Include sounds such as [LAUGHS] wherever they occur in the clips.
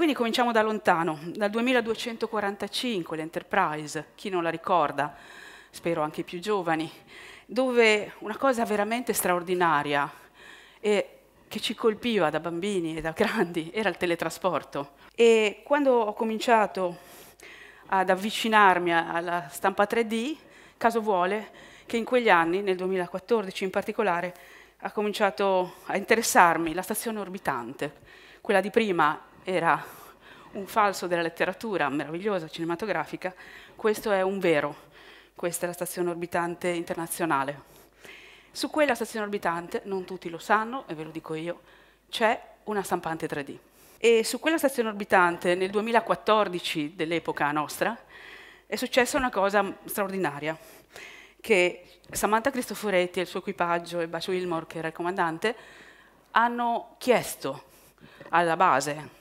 quindi cominciamo da lontano, dal 2245 l'Enterprise, chi non la ricorda, spero anche i più giovani, dove una cosa veramente straordinaria e che ci colpiva da bambini e da grandi era il teletrasporto. E quando ho cominciato ad avvicinarmi alla stampa 3D, caso vuole che in quegli anni, nel 2014 in particolare, ha cominciato a interessarmi la stazione orbitante. Quella di prima era un falso della letteratura meravigliosa, cinematografica, questo è un vero, questa è la stazione orbitante internazionale. Su quella stazione orbitante, non tutti lo sanno, e ve lo dico io, c'è una stampante 3D. E su quella stazione orbitante, nel 2014 dell'epoca nostra, è successa una cosa straordinaria, che Samantha Cristoforetti e il suo equipaggio e Bacio Wilmore, che era il comandante, hanno chiesto alla base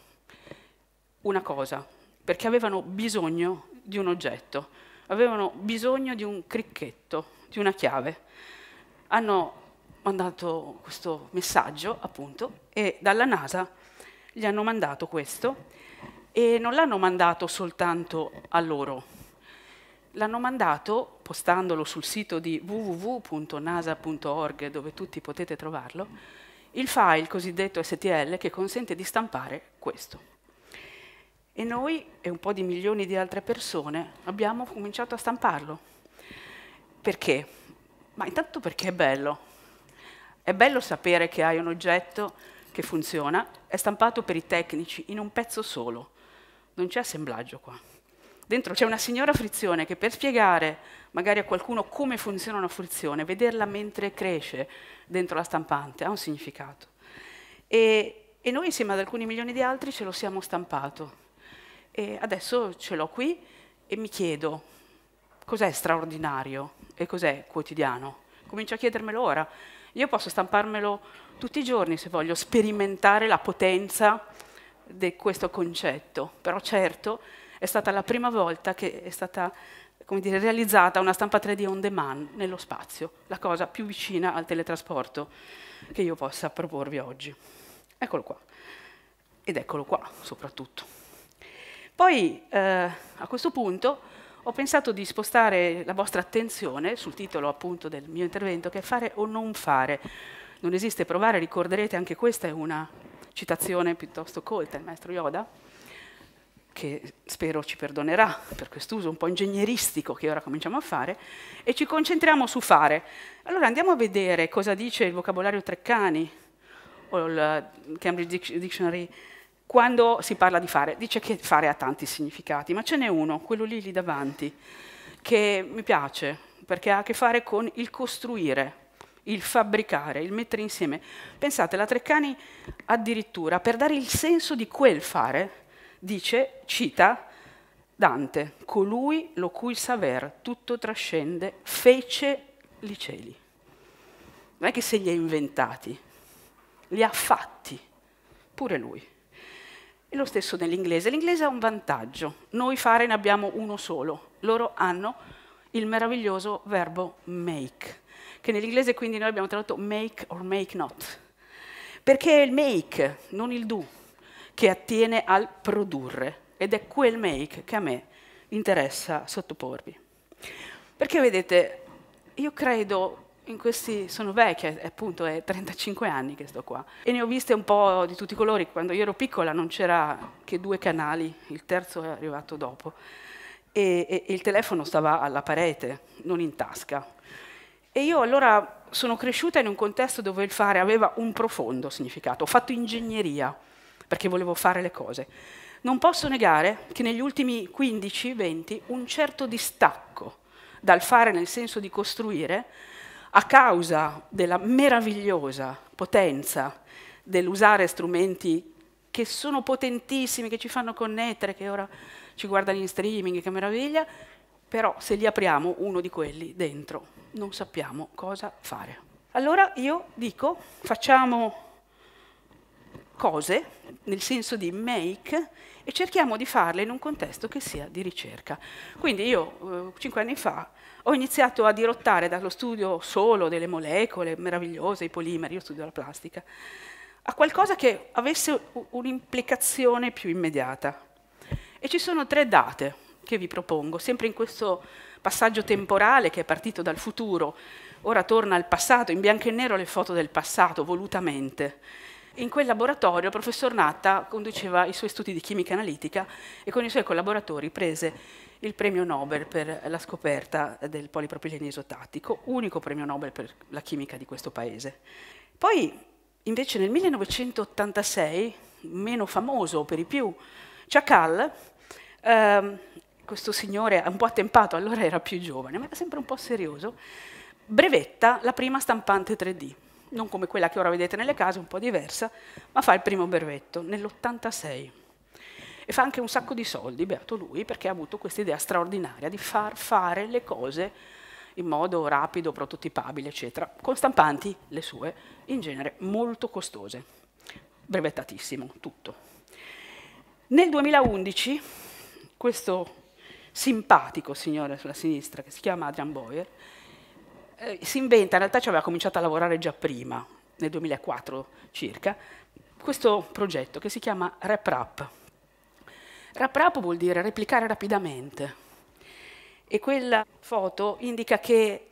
una cosa, perché avevano bisogno di un oggetto, avevano bisogno di un cricchetto, di una chiave. Hanno mandato questo messaggio, appunto, e dalla NASA gli hanno mandato questo e non l'hanno mandato soltanto a loro, l'hanno mandato, postandolo sul sito di www.nasa.org, dove tutti potete trovarlo, il file cosiddetto STL che consente di stampare questo e noi e un po' di milioni di altre persone abbiamo cominciato a stamparlo. Perché? Ma intanto perché è bello. È bello sapere che hai un oggetto che funziona, è stampato per i tecnici in un pezzo solo, non c'è assemblaggio qua. Dentro c'è una signora frizione che per spiegare magari a qualcuno come funziona una frizione, vederla mentre cresce dentro la stampante ha un significato. E, e noi insieme ad alcuni milioni di altri ce lo siamo stampato e adesso ce l'ho qui e mi chiedo cos'è straordinario e cos'è quotidiano. Comincio a chiedermelo ora. Io posso stamparmelo tutti i giorni se voglio sperimentare la potenza di questo concetto, però certo è stata la prima volta che è stata dire, realizzata una stampa 3D on demand nello spazio, la cosa più vicina al teletrasporto che io possa proporvi oggi. Eccolo qua. Ed eccolo qua, soprattutto. Poi eh, a questo punto ho pensato di spostare la vostra attenzione sul titolo appunto del mio intervento che è fare o non fare. Non esiste provare, ricorderete anche questa è una citazione piuttosto colta del maestro Yoda che spero ci perdonerà per quest'uso un po' ingegneristico che ora cominciamo a fare, e ci concentriamo su fare. Allora andiamo a vedere cosa dice il vocabolario Treccani o il Cambridge Dictionary quando si parla di fare, dice che fare ha tanti significati, ma ce n'è uno, quello lì lì davanti, che mi piace, perché ha a che fare con il costruire, il fabbricare, il mettere insieme. Pensate, la Treccani addirittura, per dare il senso di quel fare, dice, cita Dante, colui lo cui saver tutto trascende, fece i cieli. Non è che se li ha inventati, li ha fatti, pure lui. E lo stesso nell'inglese. L'inglese ha un vantaggio, noi fare ne abbiamo uno solo, loro hanno il meraviglioso verbo make, che nell'inglese quindi noi abbiamo tradotto make or make not, perché è il make, non il do, che attiene al produrre ed è quel make che a me interessa sottoporvi. Perché vedete, io credo in questi sono vecchia, appunto è 35 anni che sto qua e ne ho viste un po' di tutti i colori, quando io ero piccola non c'era che due canali, il terzo è arrivato dopo e, e, e il telefono stava alla parete, non in tasca. E io allora sono cresciuta in un contesto dove il fare aveva un profondo significato, ho fatto ingegneria perché volevo fare le cose. Non posso negare che negli ultimi 15-20 un certo distacco dal fare nel senso di costruire a causa della meravigliosa potenza dell'usare strumenti che sono potentissimi, che ci fanno connettere, che ora ci guardano in streaming, che meraviglia, però se li apriamo uno di quelli dentro non sappiamo cosa fare. Allora io dico facciamo cose, nel senso di make, e cerchiamo di farle in un contesto che sia di ricerca. Quindi io eh, cinque anni fa ho iniziato a dirottare dallo studio solo delle molecole meravigliose, i polimeri, io studio la plastica, a qualcosa che avesse un'implicazione più immediata. E ci sono tre date che vi propongo, sempre in questo passaggio temporale che è partito dal futuro, ora torna al passato, in bianco e nero le foto del passato, volutamente. In quel laboratorio il professor Natta conduceva i suoi studi di chimica analitica e con i suoi collaboratori prese il premio Nobel per la scoperta del polipropilene isotatico, unico premio Nobel per la chimica di questo paese. Poi invece nel 1986, meno famoso per i più, Chacal, ehm, questo signore un po' attempato, allora era più giovane, ma era sempre un po' serioso, brevetta la prima stampante 3D non come quella che ora vedete nelle case, un po' diversa, ma fa il primo brevetto nell'86 e fa anche un sacco di soldi, beato lui, perché ha avuto questa idea straordinaria di far fare le cose in modo rapido, prototipabile, eccetera, con stampanti, le sue, in genere molto costose, brevettatissimo, tutto. Nel 2011 questo simpatico signore sulla sinistra, che si chiama Adrian Boyer, eh, si inventa, in realtà ci aveva cominciato a lavorare già prima, nel 2004 circa, questo progetto che si chiama RepRap. RepRap vuol dire replicare rapidamente e quella foto indica che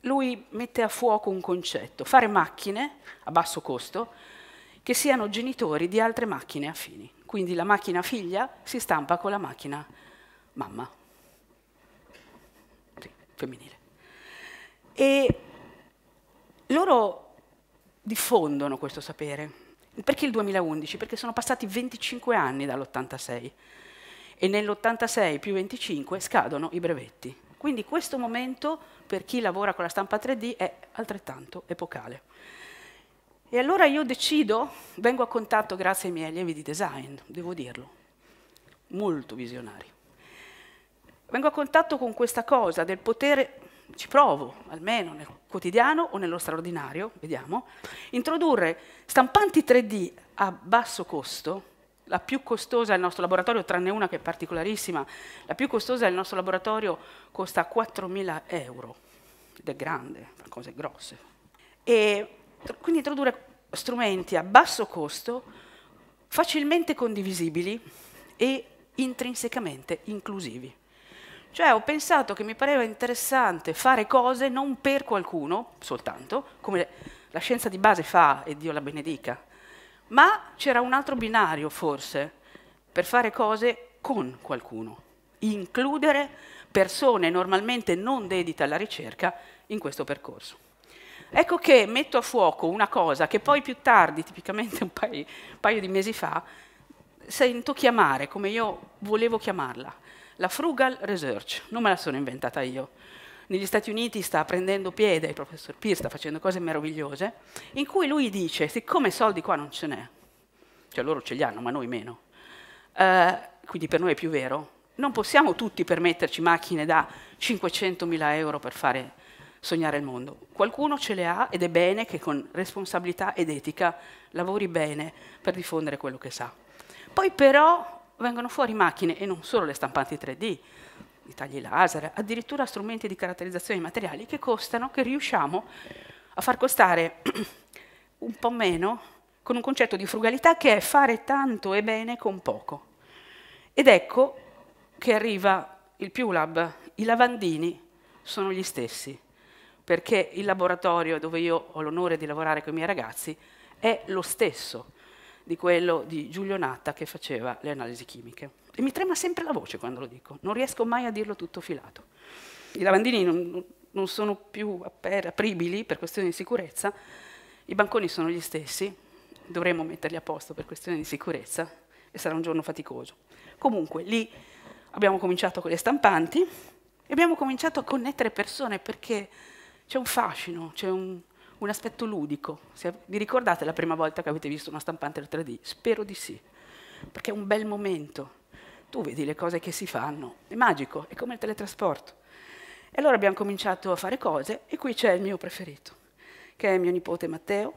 lui mette a fuoco un concetto, fare macchine a basso costo che siano genitori di altre macchine affini. Quindi la macchina figlia si stampa con la macchina mamma, sì, femminile. E loro diffondono questo sapere. Perché il 2011? Perché sono passati 25 anni dall'86 e nell'86 più 25 scadono i brevetti. Quindi questo momento per chi lavora con la stampa 3D è altrettanto epocale. E allora io decido, vengo a contatto grazie ai miei allievi di design, devo dirlo, molto visionari. Vengo a contatto con questa cosa del potere ci provo, almeno nel quotidiano o nello straordinario, vediamo, introdurre stampanti 3D a basso costo, la più costosa del nostro laboratorio, tranne una che è particolarissima, la più costosa del nostro laboratorio costa 4.000 euro, ed è grande, cose grosse. E quindi introdurre strumenti a basso costo, facilmente condivisibili e intrinsecamente inclusivi. Cioè ho pensato che mi pareva interessante fare cose non per qualcuno soltanto, come la scienza di base fa e Dio la benedica, ma c'era un altro binario forse per fare cose con qualcuno, includere persone normalmente non dedite alla ricerca in questo percorso. Ecco che metto a fuoco una cosa che poi più tardi, tipicamente un paio, un paio di mesi fa, sento chiamare come io volevo chiamarla, la Frugal Research, non me la sono inventata io. Negli Stati Uniti sta prendendo piede, il professor Pierce sta facendo cose meravigliose, in cui lui dice, siccome soldi qua non ce n'è, cioè loro ce li hanno ma noi meno, eh, quindi per noi è più vero, non possiamo tutti permetterci macchine da 500.000 euro per fare sognare il mondo. Qualcuno ce le ha ed è bene che con responsabilità ed etica lavori bene per diffondere quello che sa. Poi però vengono fuori macchine, e non solo le stampanti 3D, i tagli laser, addirittura strumenti di caratterizzazione di materiali che costano, che riusciamo a far costare [CLEARS THROAT] un po' meno con un concetto di frugalità che è fare tanto e bene con poco. Ed ecco che arriva il PewLab, i lavandini sono gli stessi, perché il laboratorio dove io ho l'onore di lavorare con i miei ragazzi è lo stesso, di quello di Giulio Natta che faceva le analisi chimiche. E mi trema sempre la voce quando lo dico, non riesco mai a dirlo tutto filato. I lavandini non, non sono più apribili per questioni di sicurezza, i banconi sono gli stessi, dovremmo metterli a posto per questioni di sicurezza e sarà un giorno faticoso. Comunque lì abbiamo cominciato con le stampanti e abbiamo cominciato a connettere persone perché c'è un fascino, c'è un, un aspetto ludico. Se vi ricordate la prima volta che avete visto una stampante 3D? Spero di sì, perché è un bel momento. Tu vedi le cose che si fanno, è magico, è come il teletrasporto. E allora abbiamo cominciato a fare cose e qui c'è il mio preferito, che è mio nipote Matteo,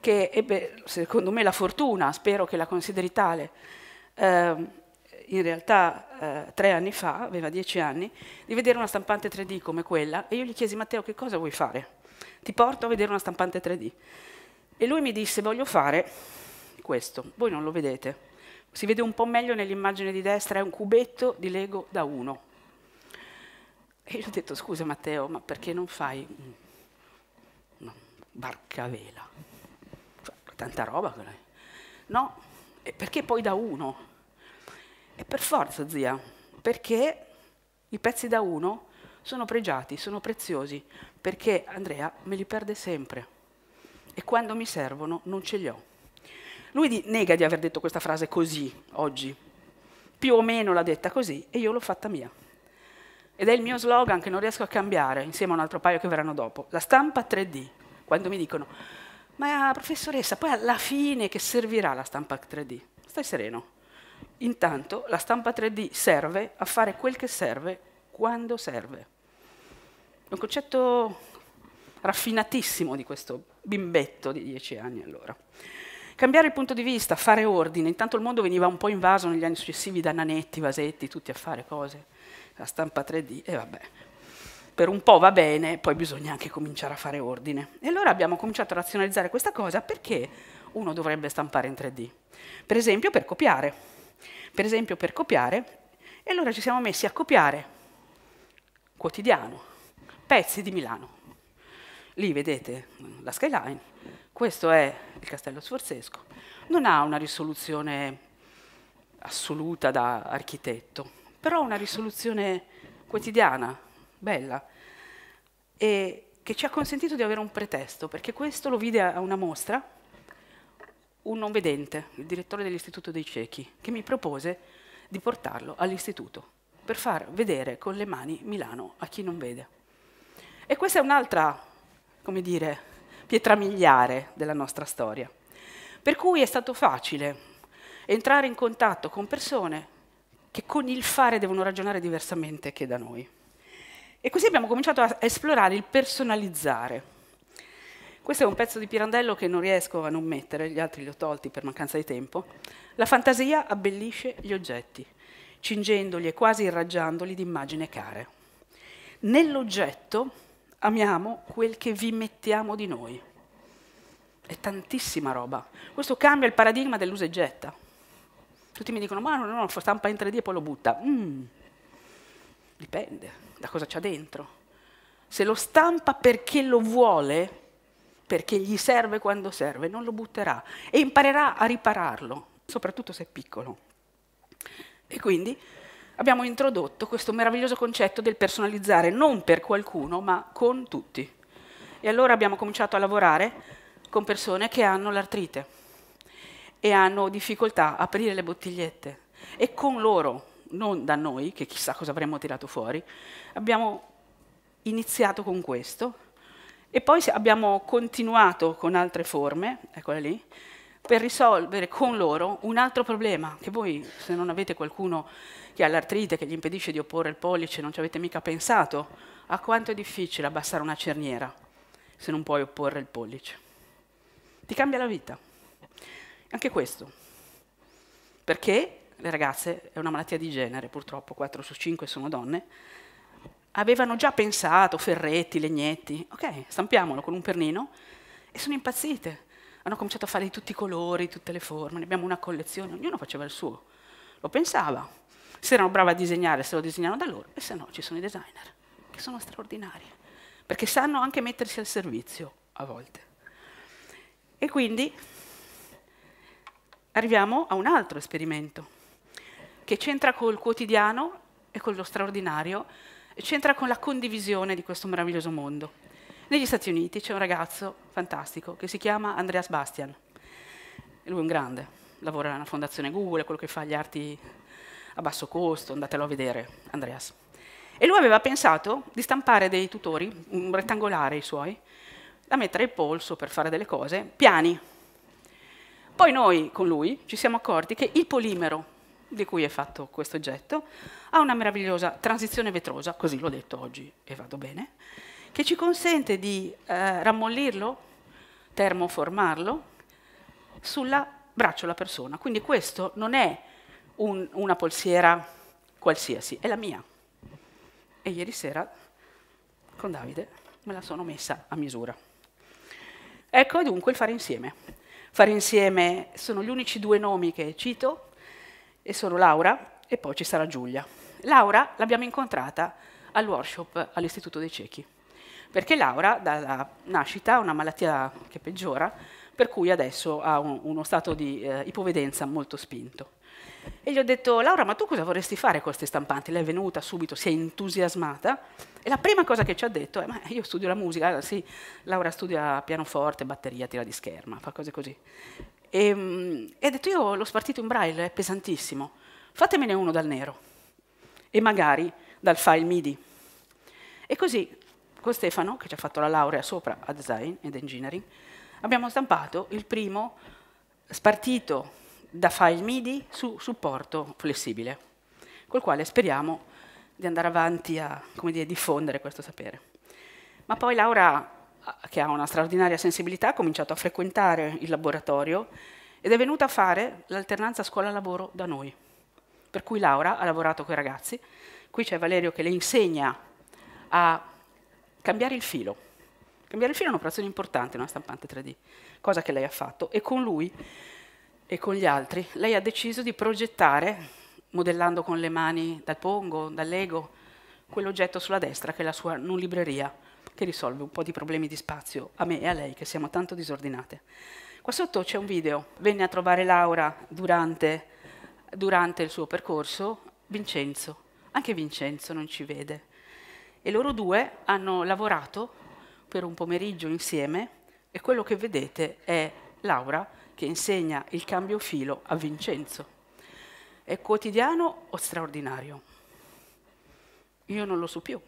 che ebbe, secondo me, la fortuna, spero che la consideri tale, eh, in realtà eh, tre anni fa, aveva dieci anni, di vedere una stampante 3D come quella e io gli chiesi Matteo che cosa vuoi fare? ti porto a vedere una stampante 3D. E lui mi disse, voglio fare questo, voi non lo vedete. Si vede un po' meglio nell'immagine di destra, è un cubetto di Lego da 1. E io ho detto, scusa Matteo, ma perché non fai una barca a vela? Cioè, tanta roba. No, perché poi da 1? E per forza, zia, perché i pezzi da 1 sono pregiati, sono preziosi, perché Andrea me li perde sempre e quando mi servono non ce li ho. Lui nega di aver detto questa frase così oggi, più o meno l'ha detta così e io l'ho fatta mia. Ed è il mio slogan che non riesco a cambiare, insieme a un altro paio che verranno dopo, la stampa 3D, quando mi dicono, ma professoressa, poi alla fine che servirà la stampa 3D? Stai sereno. Intanto la stampa 3D serve a fare quel che serve quando serve un concetto raffinatissimo di questo bimbetto di dieci anni allora. Cambiare il punto di vista, fare ordine. Intanto il mondo veniva un po' invaso negli anni successivi da nanetti, vasetti, tutti a fare cose, la stampa 3D e vabbè. Per un po' va bene, poi bisogna anche cominciare a fare ordine. E allora abbiamo cominciato a razionalizzare questa cosa perché uno dovrebbe stampare in 3D. Per esempio per copiare. Per esempio per copiare. E allora ci siamo messi a copiare quotidiano, pezzi di Milano. Lì vedete la skyline, questo è il castello sforzesco, non ha una risoluzione assoluta da architetto, però una risoluzione quotidiana, bella, e che ci ha consentito di avere un pretesto, perché questo lo vide a una mostra un non vedente, il direttore dell'Istituto dei Ciechi, che mi propose di portarlo all'istituto per far vedere con le mani Milano a chi non vede. E questa è un'altra, come dire, pietra miliare della nostra storia. Per cui è stato facile entrare in contatto con persone che con il fare devono ragionare diversamente che da noi. E così abbiamo cominciato a esplorare il personalizzare. Questo è un pezzo di Pirandello che non riesco a non mettere, gli altri li ho tolti per mancanza di tempo. La fantasia abbellisce gli oggetti, cingendoli e quasi irraggiandoli di immagini care. Nell'oggetto Amiamo quel che vi mettiamo di noi. È tantissima roba. Questo cambia il paradigma dell'usa e getta. Tutti mi dicono, ma no, no, no, stampa in 3D e poi lo butta. Mm. Dipende da cosa c'è dentro. Se lo stampa perché lo vuole, perché gli serve quando serve, non lo butterà e imparerà a ripararlo, soprattutto se è piccolo. E quindi abbiamo introdotto questo meraviglioso concetto del personalizzare non per qualcuno, ma con tutti. E allora abbiamo cominciato a lavorare con persone che hanno l'artrite e hanno difficoltà a aprire le bottigliette. E con loro, non da noi, che chissà cosa avremmo tirato fuori, abbiamo iniziato con questo e poi abbiamo continuato con altre forme, eccole lì, per risolvere con loro un altro problema, che voi se non avete qualcuno che ha l'artrite, che gli impedisce di opporre il pollice, non ci avete mica pensato a quanto è difficile abbassare una cerniera se non puoi opporre il pollice. Ti cambia la vita. Anche questo. Perché le ragazze, è una malattia di genere, purtroppo 4 su 5 sono donne, avevano già pensato, ferretti, legnetti, ok, stampiamolo con un pernino, e sono impazzite hanno cominciato a fare di tutti i colori, tutte le forme, ne abbiamo una collezione, ognuno faceva il suo, lo pensava. Se erano bravi a disegnare, se lo disegnano da loro, e se no ci sono i designer, che sono straordinari, perché sanno anche mettersi al servizio a volte. E quindi arriviamo a un altro esperimento, che c'entra col quotidiano e con lo straordinario, c'entra con la condivisione di questo meraviglioso mondo. Negli Stati Uniti c'è un ragazzo fantastico che si chiama Andreas Bastian. Lui è un grande, lavora nella fondazione Google, è quello che fa gli arti a basso costo, andatelo a vedere, Andreas. E lui aveva pensato di stampare dei tutori, un rettangolare i suoi, da mettere il polso per fare delle cose, piani. Poi noi con lui ci siamo accorti che il polimero di cui è fatto questo oggetto ha una meravigliosa transizione vetrosa, così l'ho detto oggi e vado bene, che ci consente di eh, rammollirlo, termoformarlo, sulla bracciola persona. Quindi questo non è un, una polsiera qualsiasi, è la mia. E ieri sera con Davide me la sono messa a misura. Ecco dunque il fare insieme. Fare insieme sono gli unici due nomi che cito e sono Laura e poi ci sarà Giulia. Laura l'abbiamo incontrata al workshop all'Istituto dei Ciechi perché Laura dalla nascita ha una malattia che peggiora, per cui adesso ha un, uno stato di eh, ipovedenza molto spinto. E gli ho detto, Laura, ma tu cosa vorresti fare con queste stampanti? Lei è venuta subito, si è entusiasmata e la prima cosa che ci ha detto è, ma io studio la musica, allora, sì, Laura studia pianoforte, batteria, tira di scherma, fa cose così. E, ehm, e ha detto, io l'ho spartito in braille, è pesantissimo, fatemene uno dal nero e magari dal file MIDI. E così con Stefano, che ci ha fatto la laurea sopra a design ed engineering, abbiamo stampato il primo spartito da file MIDI su supporto flessibile, col quale speriamo di andare avanti a dire, diffondere questo sapere. Ma poi Laura, che ha una straordinaria sensibilità, ha cominciato a frequentare il laboratorio ed è venuta a fare l'alternanza scuola-lavoro da noi. Per cui Laura ha lavorato con i ragazzi. Qui c'è Valerio che le insegna a cambiare il filo. Cambiare il filo è un'operazione importante in una stampante 3D, cosa che lei ha fatto, e con lui e con gli altri lei ha deciso di progettare, modellando con le mani dal pongo, dall'ego, quell'oggetto sulla destra che è la sua non libreria, che risolve un po' di problemi di spazio a me e a lei, che siamo tanto disordinate. Qua sotto c'è un video, venne a trovare Laura durante, durante il suo percorso, Vincenzo, anche Vincenzo non ci vede e loro due hanno lavorato per un pomeriggio insieme e quello che vedete è Laura che insegna il cambio filo a Vincenzo. È quotidiano o straordinario? Io non lo so più.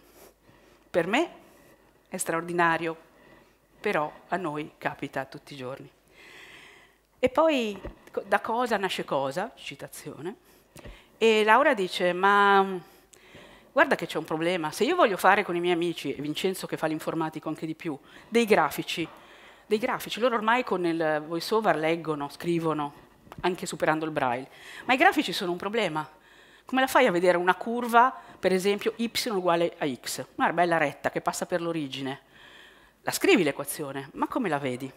Per me è straordinario, però a noi capita tutti i giorni. E poi da cosa nasce cosa, citazione, e Laura dice, ma guarda che c'è un problema, se io voglio fare con i miei amici, e Vincenzo che fa l'informatico anche di più, dei grafici, dei grafici, loro ormai con il voiceover leggono, scrivono, anche superando il braille, ma i grafici sono un problema. Come la fai a vedere una curva, per esempio, y uguale a x, una bella retta che passa per l'origine? La scrivi l'equazione, ma come la vedi?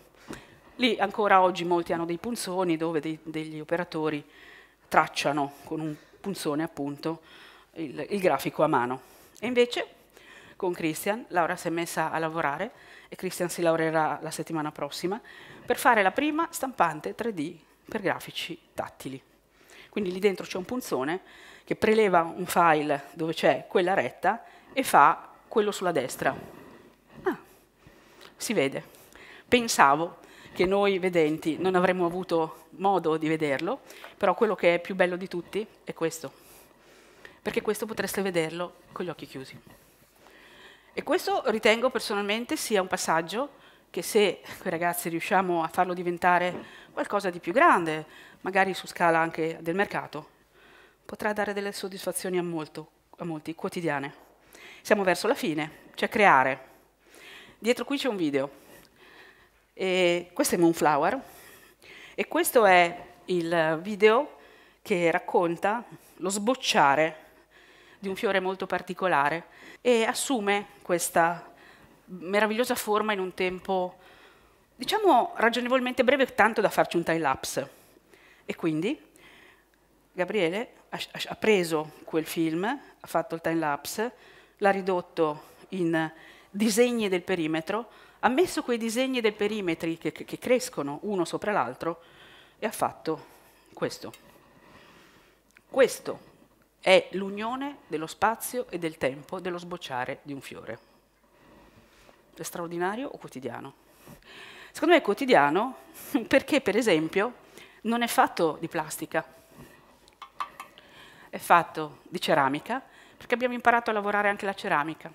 Lì ancora oggi molti hanno dei punzoni dove dei, degli operatori tracciano con un punzone appunto il, il grafico a mano. E invece con Christian, Laura si è messa a lavorare e Christian si laureerà la settimana prossima per fare la prima stampante 3D per grafici tattili. Quindi lì dentro c'è un punzone che preleva un file dove c'è quella retta e fa quello sulla destra. Ah, si vede. Pensavo che noi vedenti non avremmo avuto modo di vederlo, però quello che è più bello di tutti è questo perché questo potreste vederlo con gli occhi chiusi. E questo ritengo personalmente sia un passaggio che se quei ragazzi riusciamo a farlo diventare qualcosa di più grande, magari su scala anche del mercato, potrà dare delle soddisfazioni a, molto, a molti quotidiane. Siamo verso la fine, cioè creare. Dietro qui c'è un video. E questo è Moonflower e questo è il video che racconta lo sbocciare di un fiore molto particolare e assume questa meravigliosa forma in un tempo, diciamo, ragionevolmente breve, tanto da farci un time-lapse. E quindi Gabriele ha, preso quel film, ha fatto il time-lapse, l'ha ridotto in disegni del perimetro, ha messo quei disegni del perimetri che, che crescono uno sopra l'altro e ha fatto questo. Questo è l'unione dello spazio e del tempo dello sbocciare di un fiore. È straordinario o quotidiano? Secondo me è quotidiano [LAUGHS] perché, per esempio, non è fatto di plastica, è fatto di ceramica, perché abbiamo imparato a lavorare anche la ceramica.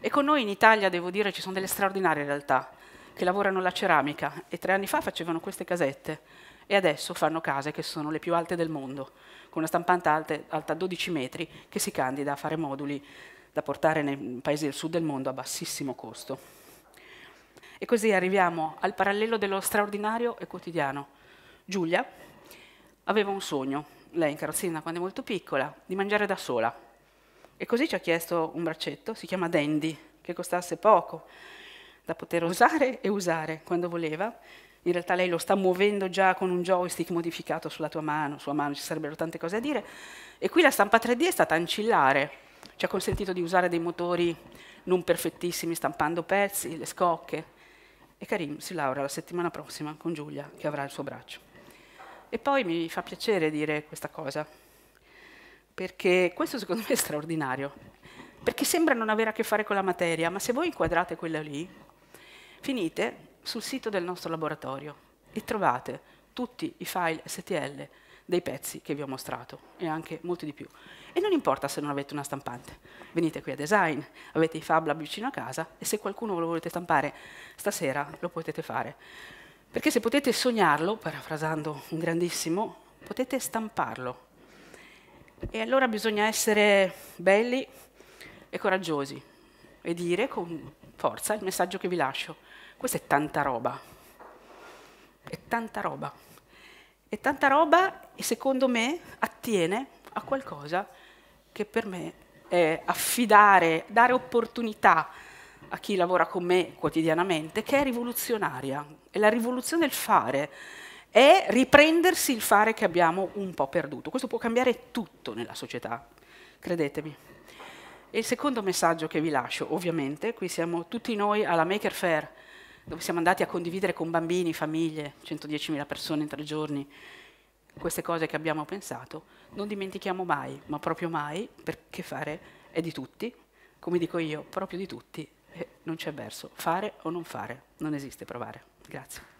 E con noi in Italia, devo dire, ci sono delle straordinarie realtà che lavorano la ceramica e tre anni fa facevano queste casette e adesso fanno case che sono le più alte del mondo, con una stampante alta, alta 12 metri che si candida a fare moduli da portare nei paesi del sud del mondo a bassissimo costo. E così arriviamo al parallelo dello straordinario e quotidiano. Giulia aveva un sogno, lei in carrozzina quando è molto piccola, di mangiare da sola. E così ci ha chiesto un braccetto, si chiama Dandy, che costasse poco da poter usare e usare quando voleva. In realtà lei lo sta muovendo già con un joystick modificato sulla tua mano, sulla mano ci sarebbero tante cose da dire. E qui la stampa 3D è stata ancillare, ci ha consentito di usare dei motori non perfettissimi, stampando pezzi, le scocche. E Karim si laurea la settimana prossima con Giulia, che avrà il suo braccio. E poi mi fa piacere dire questa cosa, perché questo secondo me è straordinario, perché sembra non avere a che fare con la materia, ma se voi inquadrate quella lì, finite sul sito del nostro laboratorio e trovate tutti i file STL dei pezzi che vi ho mostrato e anche molti di più. E non importa se non avete una stampante, venite qui a design, avete i Fab Lab vicino a casa e se qualcuno lo volete stampare stasera lo potete fare. Perché se potete sognarlo, parafrasando un grandissimo, potete stamparlo. E allora bisogna essere belli e coraggiosi e dire con forza il messaggio che vi lascio. Questa è tanta roba, è tanta roba. E tanta roba, e secondo me, attiene a qualcosa che per me è affidare, dare opportunità a chi lavora con me quotidianamente, che è rivoluzionaria, è la rivoluzione del fare, è riprendersi il fare che abbiamo un po' perduto. Questo può cambiare tutto nella società, credetemi. E il secondo messaggio che vi lascio, ovviamente, qui siamo tutti noi alla Maker Faire dove siamo andati a condividere con bambini, famiglie, 110.000 persone in tre giorni, queste cose che abbiamo pensato, non dimentichiamo mai, ma proprio mai, perché fare è di tutti, come dico io, proprio di tutti, e non c'è verso, fare o non fare, non esiste provare. Grazie.